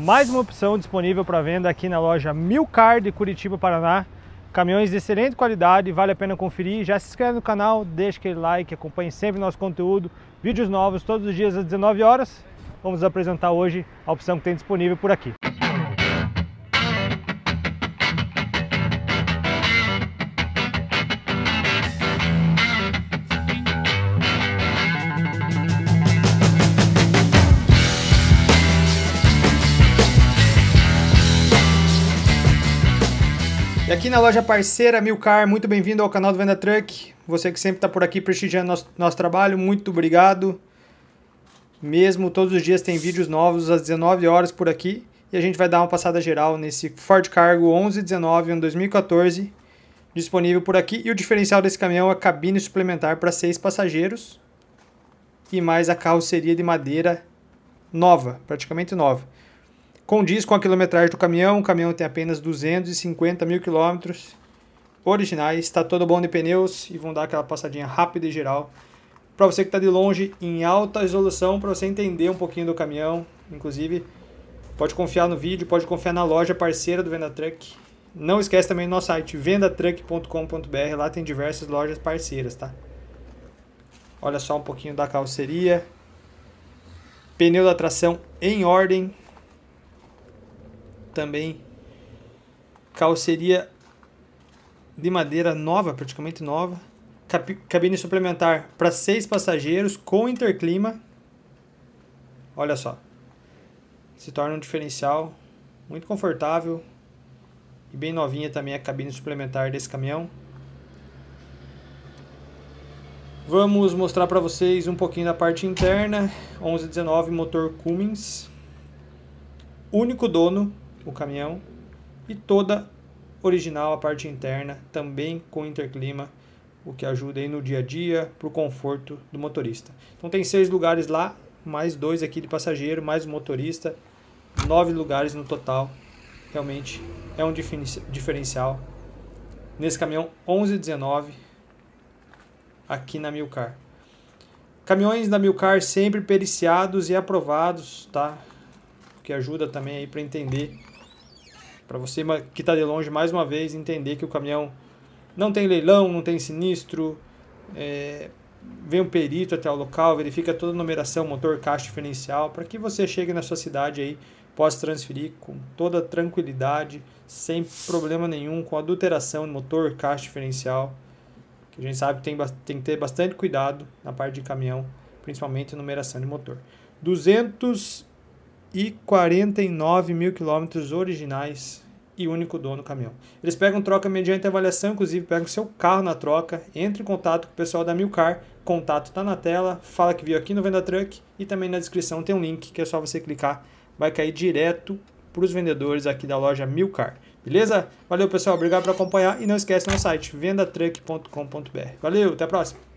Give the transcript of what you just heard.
mais uma opção disponível para venda aqui na loja Milcar de Curitiba, Paraná. Caminhões de excelente qualidade, vale a pena conferir. Já se inscreve no canal, deixa aquele like, acompanhe sempre nosso conteúdo. Vídeos novos todos os dias às 19 horas. Vamos apresentar hoje a opção que tem disponível por aqui. E aqui na loja parceira Milcar, muito bem-vindo ao canal do Venda Truck. Você que sempre está por aqui prestigiando nosso, nosso trabalho, muito obrigado. Mesmo todos os dias tem vídeos novos às 19 horas por aqui. E a gente vai dar uma passada geral nesse Ford Cargo 1119 ano 2014, disponível por aqui. E o diferencial desse caminhão é a cabine suplementar para seis passageiros e mais a carroceria de madeira nova, praticamente nova. Condiz com a quilometragem do caminhão, o caminhão tem apenas 250 mil quilômetros originais, está todo bom de pneus e vão dar aquela passadinha rápida e geral. Para você que está de longe, em alta resolução, para você entender um pouquinho do caminhão, inclusive, pode confiar no vídeo, pode confiar na loja parceira do Venda Truck. Não esquece também do nosso site, vendatruck.com.br, lá tem diversas lojas parceiras, tá? Olha só um pouquinho da carroceria. Pneu da tração em ordem, também calceria de madeira nova, praticamente nova, cabine suplementar para seis passageiros com interclima. Olha só, se torna um diferencial muito confortável e bem novinha também a cabine suplementar desse caminhão. Vamos mostrar para vocês um pouquinho da parte interna, 1119 motor Cummins, único dono o caminhão e toda original a parte interna, também com interclima, o que ajuda aí no dia a dia para o conforto do motorista. Então tem seis lugares lá, mais dois aqui de passageiro, mais motorista, nove lugares no total. Realmente é um diferencial nesse caminhão 1119 aqui na Milcar. Caminhões da Milcar sempre periciados e aprovados, tá? que ajuda também aí para entender, para você que está de longe mais uma vez entender que o caminhão não tem leilão, não tem sinistro, é, vem um perito até o local, verifica toda a numeração, motor, caixa diferencial, para que você chegue na sua cidade aí, possa transferir com toda tranquilidade, sem problema nenhum, com adulteração de motor, caixa diferencial, que a gente sabe que tem, tem que ter bastante cuidado na parte de caminhão, principalmente numeração de motor. 200 e 49 mil quilômetros originais e único dono do caminhão. Eles pegam troca mediante avaliação, inclusive pegam seu carro na troca, Entre em contato com o pessoal da Milcar, contato está na tela, fala que viu aqui no Venda Truck e também na descrição tem um link que é só você clicar, vai cair direto para os vendedores aqui da loja Milcar. Beleza? Valeu pessoal, obrigado por acompanhar e não esquece no site vendatruck.com.br. Valeu, até a próxima!